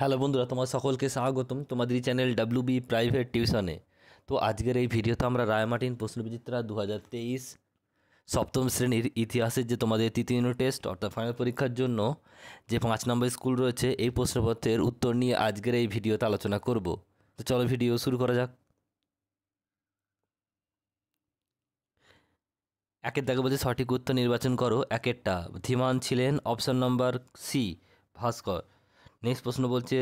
hello বন্ধুরা তোমার সকলকে স্বাগতম তোমাদের চ্যানেল ডাব্লিউ বি প্রাইভেট টিউশনে তো আজকের এই ভিডিওতে আমরা রায়মাটিন প্রশ্নবিচিত্রা দু হাজার তেইশ সপ্তম শ্রেণীর ইতিহাসের যে তোমাদের তৃতীয় টেস্ট অর্থাৎ ফাইনাল পরীক্ষার জন্য যে পাঁচ নম্বর স্কুল রয়েছে এই প্রশ্নপত্রের উত্তর নিয়ে আজকের এই ভিডিওতে আলোচনা করব তো চলো ভিডিও শুরু করা যাক একের দাগে বলছে সঠিক উত্তর নির্বাচন করো একেরটা ধীমান ছিলেন option number C Bhaskar next প্রশ্ন বলছে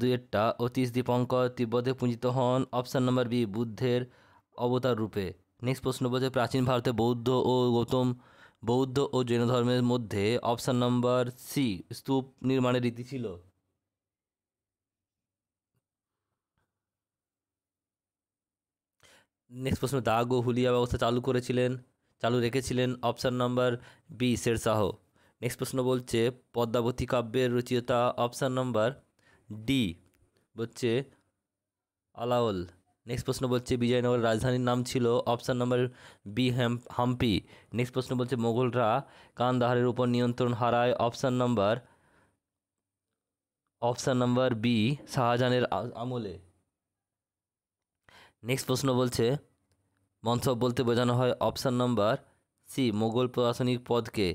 দুয়েরটা অতীশ দীপঙ্কর তিব্বতে পূজিত হন অপশান নাম্বার বি বুদ্ধের অবতার রূপে নেক্সট প্রশ্ন বলছে প্রাচীন ভারতে বৌদ্ধ ও গৌতম বৌদ্ধ ও জৈন ধর্মের মধ্যে অপশান নাম্বার সি স্তূপ নির্মাণের রীতি ছিল নেক্সট প্রশ্ন দাগ ও হুলিয়া ব্যবস্থা চালু করেছিলেন চালু রেখেছিলেন option number B Shershah next প্রশ্ন বলছে পদ্মাবতী কাব্যের রচিয়তা অপশান নম্বর ডি বলছে আলাওল নেক্সট প্রশ্ন বলছে বিজয়নগর রাজধানীর নাম ছিল অপশান নম্বর বি হ্যাম হাম্পি নেক্সট প্রশ্ন বলছে মোগলরা কান্দাহারের উপর নিয়ন্ত্রণ হারায় option number option number B শাহজাহানের আমলে নেক্সট প্রশ্ন বলছে মনসব বলতে বোঝানো হয় অপশান নম্বর সি মোগল প্রশাসনিক পদকে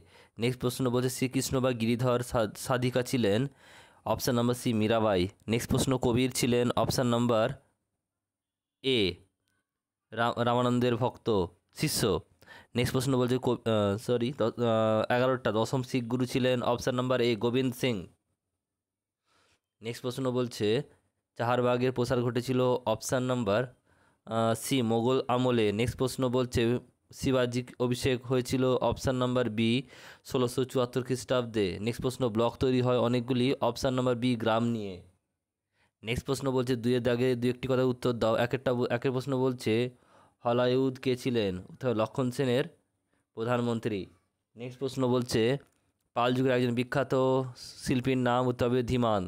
নেক্সট প্রশ্ন বলছে শ্রীকৃষ্ণ বা গিরিধর সাধিকা ছিলেন option number C Mirabai next প্রশ্ন কবির ছিলেন অপশান নাম্বার এ রামানন্দের ভক্ত শিষ্য নেক্সট প্রশ্ন বলছে সরি এগারোটা দশম শিখ গুরু ছিলেন option number A Gobind Singh next প্রশ্ন বলছে চাহারবাগের প্রসার ঘটেছিল অপশান নাম্বার সি মোগল আমলে নেক্সট প্রশ্ন বলছে শিবাজি অভিষেক হয়েছিল অপশান নম্বর বি ষোলোশো চুয়াত্তর খ্রিস্টাব্দে নেক্সট প্রশ্ন ব্লক তৈরি হয় অনেকগুলি অপশান নম্বর বি গ্রাম নিয়ে নেক্সট প্রশ্ন বলছে দুয়ের দাগে দু একটি কথা উত্তর দাও এক একটা একের প্রশ্ন বলছে হলায়ুদ কে ছিলেন উত্তর লক্ষণ সেনের প্রধানমন্ত্রী নেক্সট প্রশ্ন বলছে পাল যুগের একজন বিখ্যাত শিল্পীর নাম উত্তর ধিমান ধীমান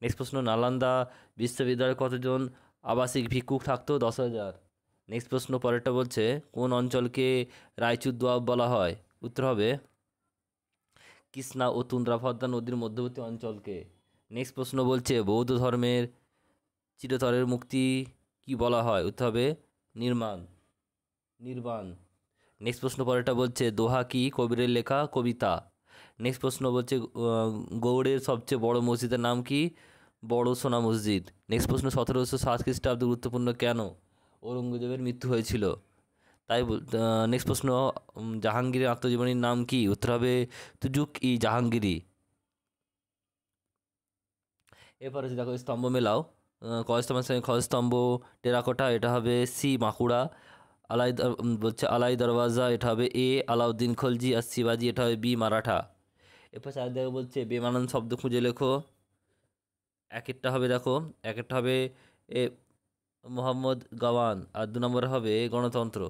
নেক্সট প্রশ্ন নালান্দা বিশ্ববিদ্যালয়ে কতজন আবাসিক ভিক্ষুক থাকতো দশ হাজার নেক্সট প্রশ্ন পরেরটা বলছে কোন অঞ্চলকে রায়চুর দোয়াব বলা হয় উত্তর হবে কৃষ্ণা ও তুন্দ্রাভদ্রা নদীর মধ্যবর্তী অঞ্চলকে নেক্সট প্রশ্ন বলছে বৌদ্ধ ধর্মের চিরতরের মুক্তি কি বলা হয় উত্তর হবে নির্মাণ নির্বাণ নেক্সট প্রশ্ন পরেরটা বলছে দোহা কি কবিরের লেখা কবিতা নেক্সট প্রশ্ন বলছে গৌড়ের সবচেয়ে বড় মসজিদের নাম কি বড় সোনা মসজিদ নেক্সট প্রশ্ন সতেরোশো সাত খ্রিস্টাব্দ গুরুত্বপূর্ণ কেন ঔরঙ্গজেবের মৃত্যু হয়েছিল তাই নেক্সট প্রশ্ন জাহাঙ্গীরের আত্মজীবনীর নাম কি উত্তর হবে তুজুক ই জাহাঙ্গীরি এরপর দেখো স্তম্ভ মেলাও কয়স্তম্ভের সঙ্গে খয়স্তম্ভ টেরাকোটা এটা হবে সি মাকুড়া আলাই বলছে আলাই দরওয়াজা এটা হবে এ আলাউদ্দিন খলজি আর শিবাজি এটা হবে বি মারাঠা এরপর চারিদিকে বলছে বেমানন্দ শব্দ খুঁজে লেখো এক একটা হবে দেখো এক একটা হবে এ মোহাম্মদ গাওয়ান আর দু নম্বর হবে গণতন্ত্র